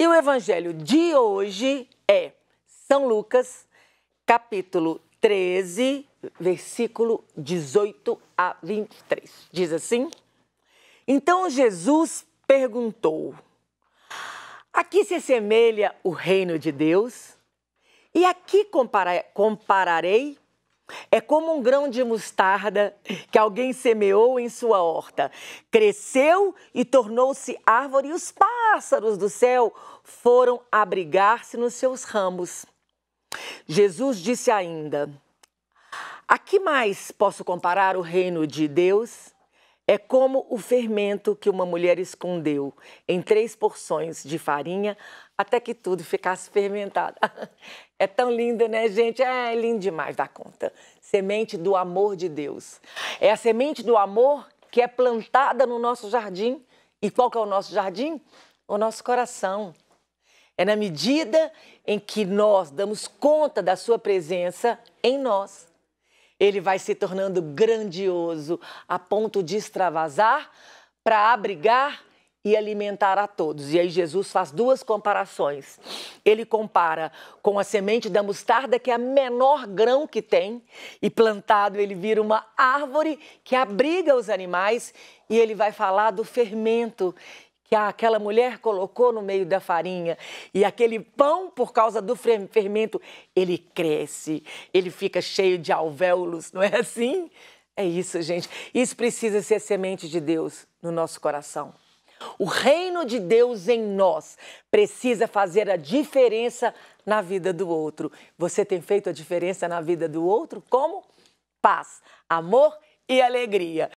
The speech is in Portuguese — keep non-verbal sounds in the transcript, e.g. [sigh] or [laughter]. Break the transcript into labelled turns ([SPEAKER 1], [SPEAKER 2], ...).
[SPEAKER 1] E o evangelho de hoje é São Lucas, capítulo 13, versículo 18 a 23. Diz assim: Então Jesus perguntou: A que se assemelha o reino de Deus? E a que compararei é como um grão de mostarda que alguém semeou em sua horta. Cresceu e tornou-se árvore, e os pássaros do céu foram abrigar-se nos seus ramos. Jesus disse ainda: A que mais posso comparar o reino de Deus? É como o fermento que uma mulher escondeu em três porções de farinha até que tudo ficasse fermentado. [laughs] É tão linda, né, gente? É, é lindo demais da conta. Semente do amor de Deus. É a semente do amor que é plantada no nosso jardim. E qual que é o nosso jardim? O nosso coração. É na medida em que nós damos conta da sua presença em nós ele vai se tornando grandioso a ponto de extravasar para abrigar e alimentar a todos. E aí Jesus faz duas comparações. Ele compara com a semente da mostarda, que é a menor grão que tem, e plantado ele vira uma árvore que abriga os animais, e ele vai falar do fermento que aquela mulher colocou no meio da farinha e aquele pão, por causa do fermento, ele cresce, ele fica cheio de alvéolos, não é assim? É isso, gente. Isso precisa ser semente de Deus no nosso coração. O reino de Deus em nós precisa fazer a diferença na vida do outro. Você tem feito a diferença na vida do outro como? Paz, amor e alegria.